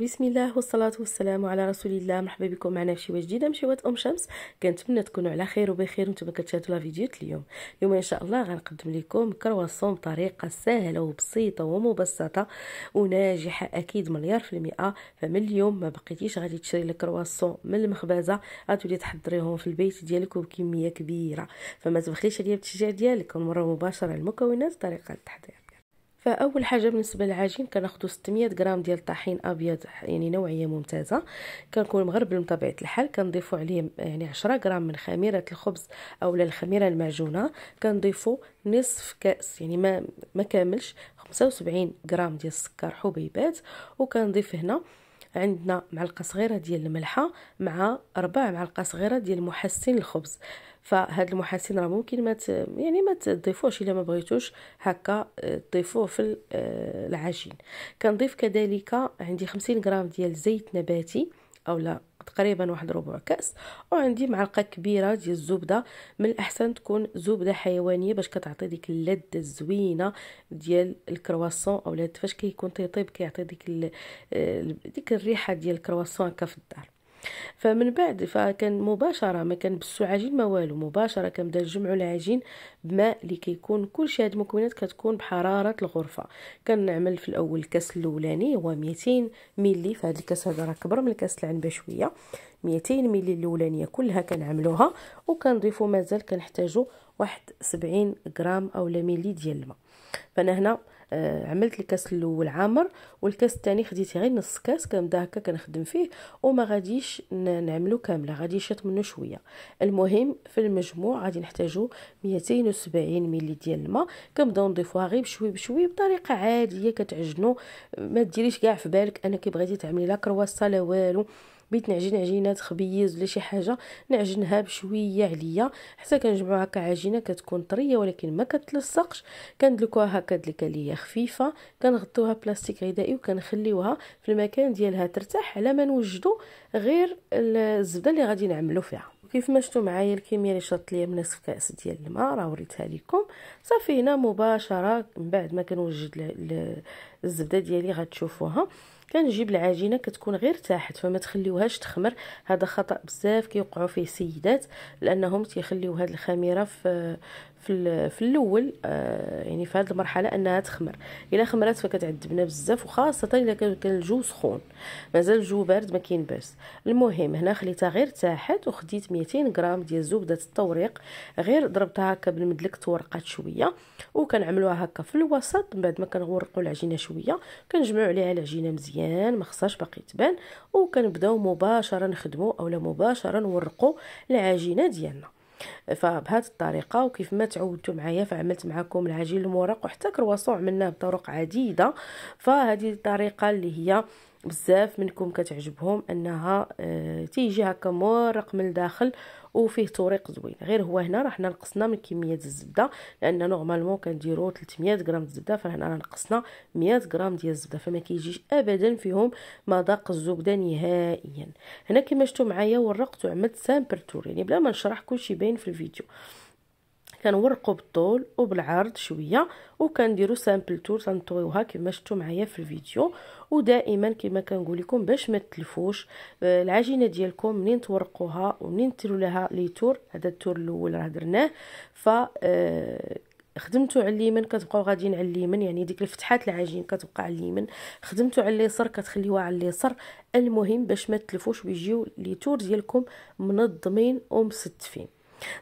بسم الله والصلاة والسلام على رسول الله مرحبا بكم معنا في شويه جديده من شويه ام شمس كنتمنى تكونوا على خير وبخير وانتم كتشاهدوا لا فيديو اليوم اليوم ان شاء الله غنقدم لكم كرواسون بطريقه سهله وبسيطه ومبسطه وناجحه اكيد مليار في المئه فمن اليوم ما بقيتيش غادي تشري الكرواسون من المخبزه غتولي تحضريهم في البيت ديالك وبكميه كبيره فما تبخليش عليا بالتشجيع ديالك ونمروا مباشره المكونات طريقه التحضير فاول حاجه بالنسبه للعجين كناخذ 600 غرام ديال الطحين ابيض يعني نوعيه ممتازه كنكون مغربل من طبيعه الحال كنضيفوا عليه يعني 10 غرام من خميره الخبز اولا الخميره المعجونه كنضيفوا نصف كاس يعني ما ما كاملش 75 غرام ديال السكر حبيبات وكنضيف هنا عندنا معلقه صغيره ديال الملحه مع ربع معلقه صغيره ديال محسن الخبز فهاد المحسن راه ممكن ما يعني ما تضيفوش الا ما بغيتوش هكا آه، تضيفوه في آه، العجين كنضيف كذلك عندي 50 غرام ديال زيت نباتي اولا تقريبا واحد ربع كاس وعندي معلقه كبيره ديال الزبده من الاحسن تكون زبده حيوانيه باش كتعطي ديك اللذه الزوينه ديال الكرواسون اولا فاش كيكون تيطيب كيعطي ديك آه، ديك الريحه ديال الكرواسون هكا في الدار فمن بعد فكان مباشره ما كان بسو عجين ما والو مباشره كنبدا نجمعوا العجين بماء اللي كيكون كلشي هاد المكونات كتكون بحراره الغرفه كنعمل في الاول الكاس الاولاني هو 200 ملي فهاد الكاس هذا راه كبر من الكاس العنبه شويه 200 ملي الاولانيه كلها كنعملوها وكنضيفوا مازال كنحتاجو واحد سبعين غرام او لميلي ديال الماء فانا هنا آه، عملت الكاس الاول عامر والكاس الثاني خديت غير نص كاس كنبدا هكا كنخدم فيه وما غاديش نعملو كامله غادي يشط منه شويه المهم في المجموع غادي نحتاجو 270 ملي ديال الماء كنبداو نضيفوها غير بشوي بشوي بطريقه عاديه كتعجنو ما ديريش كاع في بالك انا كي بغيتي تعملي لا كرواسه لا والو بغيت نعجن عجينات خبيز ولا شي حاجه نعجنها بشويه عليا حتى هكا عجينه كتكون طريه ولكن ما كتلصقش كندلكوها هكا دلكه خفيفه كنغطوها بلاستيك غذائي وكنخليوها في المكان ديالها ترتاح على ما نوجدو غير الزبده اللي غادي نعملو فيها كيف ما شفتوا معايا الكميه اللي شرطت ليا من نصف كاس ديال الماء راه وريتها لكم صافي هنا مباشره من بعد ما كنوجد الزبده ديالي غتشوفوها كنجيب العجينه كتكون غير تحت فما تخليوهاش تخمر هذا خطا بزاف كيوقعوا فيه السيدات لانهم تيخليو هاد الخميره في في في الاول آه يعني في هذه المرحله انها تخمر الا خمرات فكتعذبنا بزاف وخاصه الا كان الجو سخون مازال الجو بارد ما باس المهم هنا خليتها غير تاحت وخديت 200 غرام ديال زبده التوريق غير ضربتها هكا بالمدلك تورقات شويه وكنعملوها هكا في الوسط من بعد ما كنغرقوا العجينه شويه كنجمعوا عليها العجينه مزيان ما خصهاش باقي تبان وكنبداو مباشره نخدموا اولا مباشره نورقوا العجينه ديالنا فبهذه الطريقه وكيف ما تعودتوا معايا فعملت معكم العجين المورق وحتى كرواسون عملناه بطرق عديده فهذه الطريقه اللي هي بزاف منكم كتعجبهم انها آه، تيجي هكا مورق من الداخل وفيه طريق زوين غير هو هنا راه حنا نقصنا من كميه الزبده لان نورمالمون كنديرو 300 غرام الزبده فهنا راه نقصنا 100 غرام ديال الزبده فما كيجيش ابدا فيهم مذاق الزبده نهائيا هنا كما شفتوا معايا ورقت وعملت سامبرتور يعني بلا ما نشرح كلشي باين في الفيديو كنورقوا بالطول وبالعرض شويه وكنديروا سامبل تور تنطويوها كما شفتوا معايا في الفيديو ودائما كما كنقول لكم باش ما تلفوش آه، العجينه ديالكم منين تورقوها ومنين ديروا لها لي تور هذا التور الاول راه درناه ف آه، خدمتو على اليمين كتبقاو غاديين على اليمين يعني ديك الفتحات العجين كتبقى على اليمين خدمتو على اليسار كتخليوها على اليسار المهم باش ما تلفوش ويجيو لي تور ديالكم منظمين ومستفين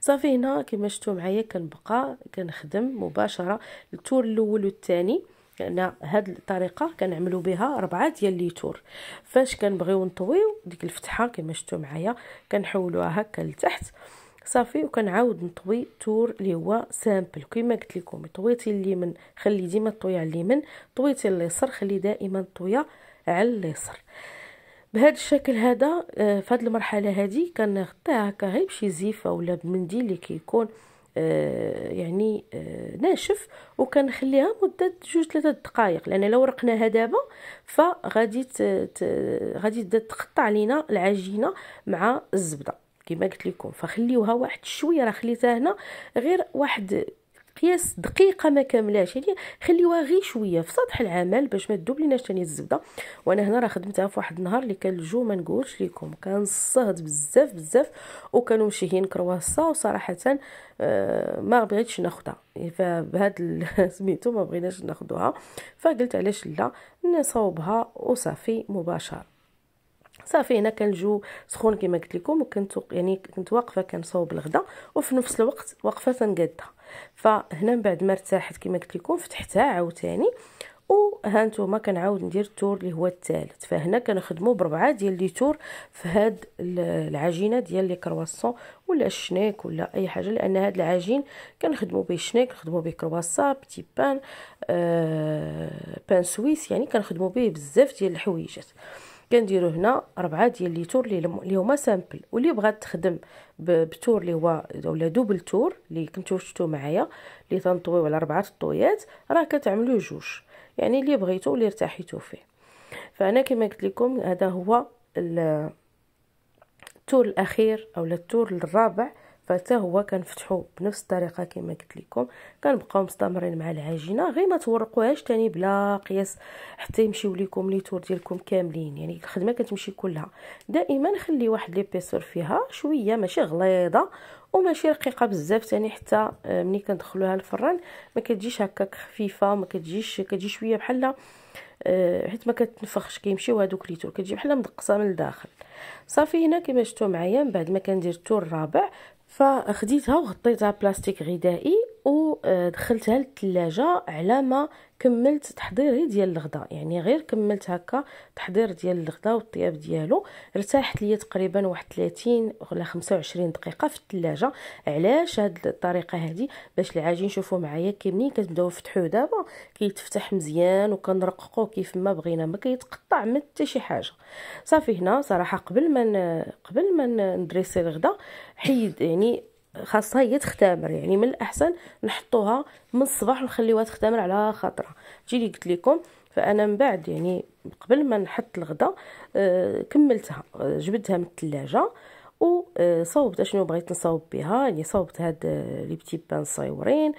صافي هنا كما شفتوا معايا كنبقى كنخدم مباشره التور الاول والثاني انا هاد الطريقه كنعملو بها ربعة ديال لي تور فاش كنبغيو نطويو ديك الفتحه كما شفتوا معايا كنحولوها هكا لتحت صافي وكنعاود نطوي تور اللي هو سامبل كما قلت لكم طويتي اليمين خلي ديما الطويه على اليمين طويتي اليسار خلي دائما الطويه على اليسار بهذا الشكل هذا آه، في هذه المرحله هذه كنغطيها هكا غير بشي زيفه ولا بمنديل اللي كيكون آه، يعني آه، ناشف وكنخليها مده جوج ثلاثه دقائق لان لو رقناها دابا فغادي غادي تقطع لينا العجينه مع الزبده كما قلت لكم فخليوها واحد شويه راه خليتها هنا غير واحد قياس دقيقه ما كاملاش يعني خليوها غير شويه في سطح العمل باش ما تدوبليناش ثاني الزبده وانا هنا راه خدمتها في واحد النهار اللي كان الجو ما نقولش لكم كان الصهد بزاف بزاف وكانوا مشيهين كرواسه وصراحه آه، ما بغيتش ناخذها فبهاد سميتو ما بغيناش ناخذوها فقلت علاش لا نصاوبها وصافي مباشره صافي هنا كان الجو سخون كما قلت لكم وكنت يعني كنت واقفه كنصاوب الغدا وفي نفس الوقت واقفه تنقادها فهنا من بعد ما ارتاحت كما قلت لكم فتحتها عاوتاني وها نتوما كنعاود ندير التور اللي هو الثالث فهنا كنخدموا بربعه ديال لي تور في هاد العجينه ديال لي كرواسون ولا الشنيك ولا اي حاجه لان هاد العجين كنخدموا به شنيك كنخدموا به كرواسون بتي بان آه بان سويس يعني كنخدموا به بزاف ديال الحويجات كنديرو هنا ربعة ديال لي تور اللي هما سامبل واللي بغات تخدم بتور اللي هو ولا دوبل تور اللي كنتو شفتو معايا اللي تنطويو على ربعة الطويات راه كتعملو جوج يعني اللي بغيتو واللي ارتاحيتو فيه فانا كما قلت لكم هذا هو التور الاخير او التور الرابع فتا هو كنفتحو بنفس الطريقه كما قلت لكم كنبقاو مستمرين مع العجينه غير ما تورقوهاش تاني بلا قياس حتى يمشيو لكم لي تور ديالكم كاملين يعني الخدمه كتمشي كلها دائما خلي واحد ليبيسور فيها شويه ماشي غليظه وماشي رقيقه بزاف تاني حتى آه، ملي كندخلوها الفران ما كتجيش هكاك خفيفه ما كتجيش كتجي شويه بحال آه، حيت ما كتنفخش كيمشيو هادوك لي تور كتجي بحال مدقصه من الداخل صافي هنا كما شفتوا معايا من بعد ما كندير التور الرابع فخديتها وغطيتها بلاستيك غذائي ودخلتها آه، للثلاجة على ما كملت تحضيري ديال الغداء يعني غير كملت هكا تحضير ديال الغداء والطياب ديالو ارتاحت ليا تقريبا واحد 30 ولا 25 دقيقه في الثلاجه علاش هاد الطريقه هادي باش العجين شوفوا معايا كي منين كتبداو فتحوه دابا كيتفتح مزيان وكنرققو كيف ما بغينا ما كيتقطع من حتى شي حاجه صافي هنا صراحه قبل ما قبل ما ندريسي الغداء حيد يعني خاصها هي تختمر يعني من الاحسن نحطوها من الصباح ونخليوها تختمر على خاطرها جي اللي قلت لكم فانا من بعد يعني قبل ما نحط الغدا آه، كملتها آه، جبدتها من الثلاجه وصوبت آه، اشنو بغيت نصاوب بها يعني صوبت هاد لي بتي بان صايورين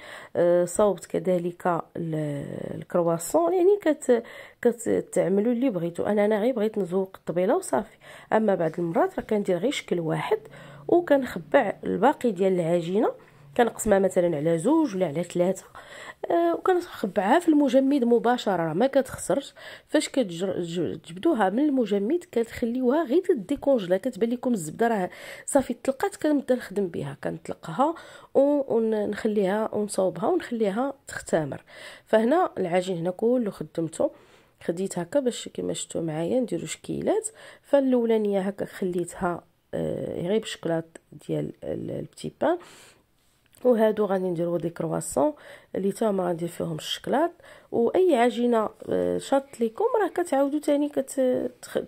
صوبت كذلك الكرواسون يعني كت كتعملوا اللي بغيتو انا انا غير بغيت نزوق الطبيله وصافي اما بعد المرات راه كندير غير شكل واحد وكنخبع الباقي ديال العجينه كنقسمها مثلا على زوج ولا على ثلاثه أه وكنخبعها في المجمد مباشره ما كتخسرش فاش كتجبدوها من المجمد كتخليوها غير تديكونجلا كتبان لكم الزبده راه صافي طلقات كنبدا نخدم بها كنطلقها ونخليها ونصوبها ونخليها تختمر فهنا العجين هنا كله خدمته خديت هكا باش كما شفتوا معايا نديرو شكيلات فالاولانيه هكا خليتها آه، غير بالشكلاط ديال البتي بان وهادو غادي نديرو دي كرواسون اللي تا هما غندير فيهم الشكلاط واي عجينه آه، شاطت ليكم راه كتعاودو تاني كت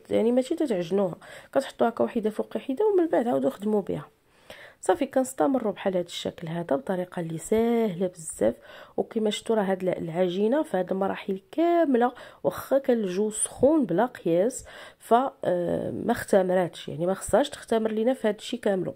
يعني ماشي تتعجنوها كتحطوها كوحده فوق وحده ومن بعد عاودو خدمو بها صافي كنستمروا بحال هذا الشكل هذا بطريقه اللي ساهله بزاف وكما شفتوا راه هاد العجينه في المراحل كامله واخا كان الجو سخون بلا قياس فما آه، اختمراتش يعني ما خصهاش تختمر لينا في هاد الشيء كامله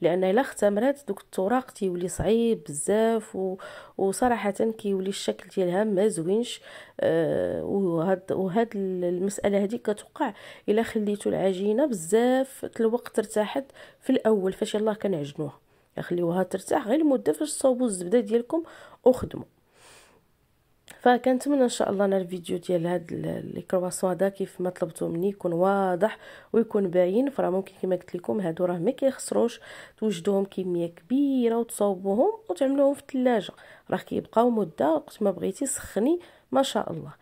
لان الا اختمرات دوك التوراق تيولي صعيب بزاف و... وصراحه كيولي الشكل ديالها ما زوينش أه وهاد وهاد المساله هذه كتوقع الا خليتو العجينه بزاف الوقت ارتاحت في الاول فاش يلاه كنعجنوها خليوها ترتاح غير المده فاش تصاوبوا الزبده ديالكم وخدموا فكنتمنى ان شاء الله ان الفيديو ديال هاد لي كرواسون هذا كيف ما طلبتو مني يكون واضح ويكون باين فراه ممكن كما قلت لكم هادو راه ما كيخسروش توجدوهم كميه كبيره وتصاوبوهم وتعملوهم في الثلاجه راه كيبقاو مده وقت ما بغيتي سخني ما شاء الله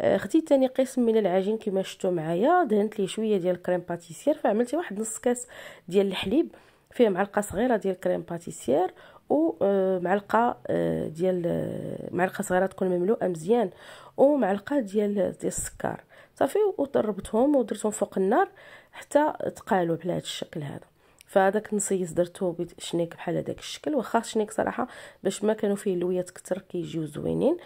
آه، خديت تاني قسم من العجين كما شفتوا معايا دهنت ليه شويه ديال كريم باتيسير فعملت واحد نص كاس ديال الحليب فيه معلقه صغيره ديال كريم باتيسير ومعلقه آه، آه، ديال آه، معلقه صغيره تكون مملوءه مزيان ومعلقه ديال ديال السكر صافي وضربتهم ودرتهم فوق النار حتى تقالوا هذا الشكل هذا فهذاك النصيص درتو بشنيك بحال هذاك الشكل واخا شنيك صراحه باش ما كانوا فيه لويات كتر كيجيو زوينين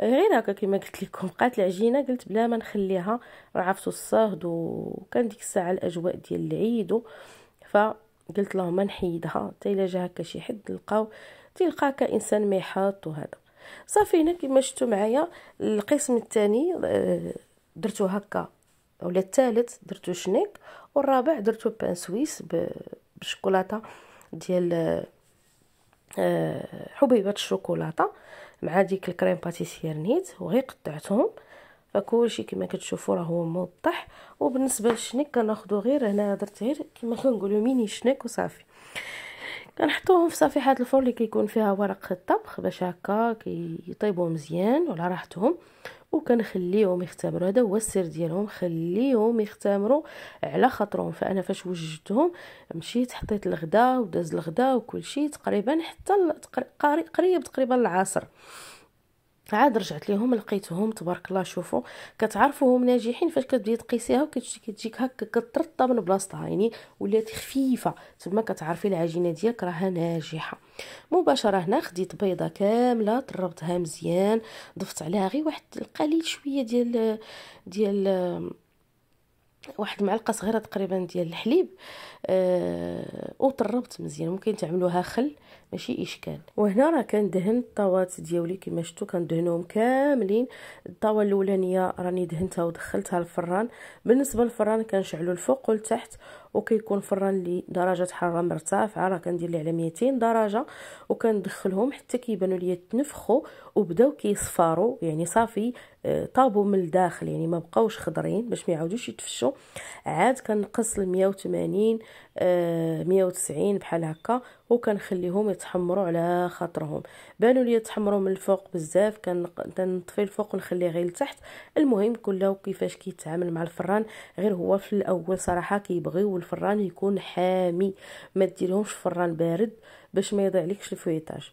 غير هكا كما قلت لكم بقات العجينه قلت بلا ما نخليها راه عرفتوا الصهد وكان ديك الساعه الاجواء ديال العيد ف قلت اللهم نحيدها حتى الا جا هكا شي حد لقاو كانسان انسان يحط وهذا صافي هنا كيما شفتوا معايا القسم الثاني آه، درتو هكا ولا الثالث درتو شنيك والرابع درتو بان سويس بالشوكولاته ديال آه، آه، حبيبات الشوكولاته مع ديك الكريم باتيسير نيت وغي قطعتهم فكلشي كما كتشوفوا راهو موضح وبالنسبه للشنك كناخذوا غير هنا درت غير كما كنقولوا ميني شنك وصافي كنحطوهم في صفيحه الفرن اللي كيكون فيها ورق الطبخ باش هكا كيطيبوا مزيان وعلى راحتهم وكنخليهم يختمروا هذا هو السر ديالهم خليهم يختمروا على خاطرهم فانا فاش وجدتهم مشيت حطيت الغداء وداز الغداء وكل شيء تقريبا حتى قريب تقريبا العصر عاد رجعت ليهم لقيتهم تبارك الله شوفوا كتعرفوهم ناجحين فاش كتبدي تقيسيها كتجيك هكا كترطب من بلاصتها يعني ولات خفيفه تما كتعرفي العجينه ديالك راها ناجحه مباشره هنا خديت بيضه كامله طربتها مزيان ضفت عليها غير واحد القليل شويه ديال ديال واحد معلقه صغيره تقريبا ديال الحليب آه وطربت مزيان ممكن تعملوها خل ماشي اشكال وهنا راه كندهن الطاوات ديالي كما شفتوا كندهنهم كاملين الطاوه الاولانيه راني دهنتها ودخلتها الفران بالنسبه للفران كنشعلو الفوق والتحت وكيكون فران لي درجه حراره مرتفعه راه كندير ليه على 200 درجه وكندخلهم حتى كيبانوا ليا تنفخوا وبداو كيصفروا يعني صافي آه، طابوا من الداخل يعني ما بقاوش خضرين باش ما يعاودوش يتفشوا عاد كنقص ل 180 190 بحال هكا وكنخليهم يتحمروا على خاطرهم بانوا لي يتحمروا من الفوق بزاف كنطفي الفوق ونخليه غير لتحت المهم كله كيفاش كيتعامل مع الفران غير هو في الاول صراحه كيبغيو الفران يكون حامي ما ديرهمش فران بارد باش ما يضيع لكش الفويطاج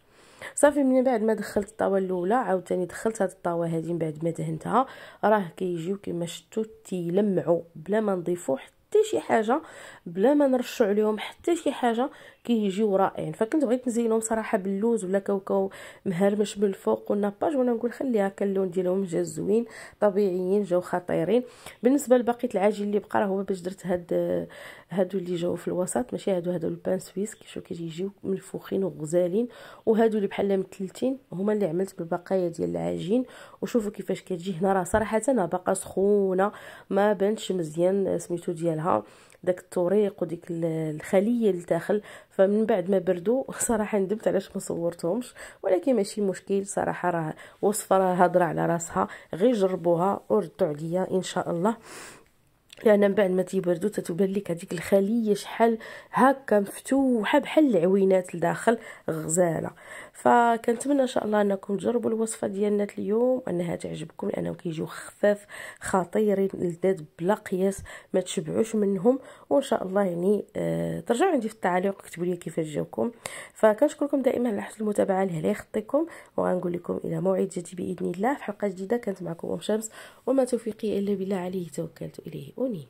صافي من بعد ما دخلت الطاوه الاولى عاوتاني دخلت هاد الطاوه هادي من بعد ما دهنتها راه كيجيو كيما شفتوا تيلمعوا بلا ما نضيفو حتى حتى شي حاجه بلا ما نرشو عليهم حتى شي حاجه كيجيو رائعين فكنت بغيت نزينهم صراحه باللوز ولا كاوكاو مهرمش من الفوق والناباج وانا نقول خليها كان اللون ديالهم جا زوين طبيعيين جاو خطيرين بالنسبه لبقيه العجين اللي بقى راه هو باش درت هاد هادو اللي جاوا في الوسط ماشي هادو هادو البان سويس كي شو كيجيو منفوخين وغزالين وهادو اللي بحال متلتين هما اللي عملت بالبقايا ديال العجين وشوفوا كيفاش كتجي هنا راه صراحه انا باقا سخونه ما بانش مزيان سميتو ديالها داك الطريق وديك الخليه اللي داخل فمن بعد ما بردوا صراحه ندمت علاش ما صورتهمش ولكن ماشي مشكل صراحه راه وصفه راه هضره على راسها غير جربوها وردوا عليا ان شاء الله لان من بعد ما تيبردو تتبان لك هذيك الخليه شحال هكا مفتوحه بحال العوينات لداخل غزاله فكنتمنى ان شاء الله انكم تجربوا الوصفه ديالنا اليوم انها تعجبكم لانهم كيجيو خفاف خطيرين لذات بلا قياس ما تشبعوش منهم وان شاء الله يعني آه ترجعوا عندي في التعليق كتبوا لي كيفاش جاكم فكنشكركم دائما على حسن المتابعه لهلا يخطيكم وغنقول لكم الى موعد جديد باذن الله في حلقه جديده كانت معكم ام شمس وما توفيقي الا بالله عليه توكلت اليه Moroni.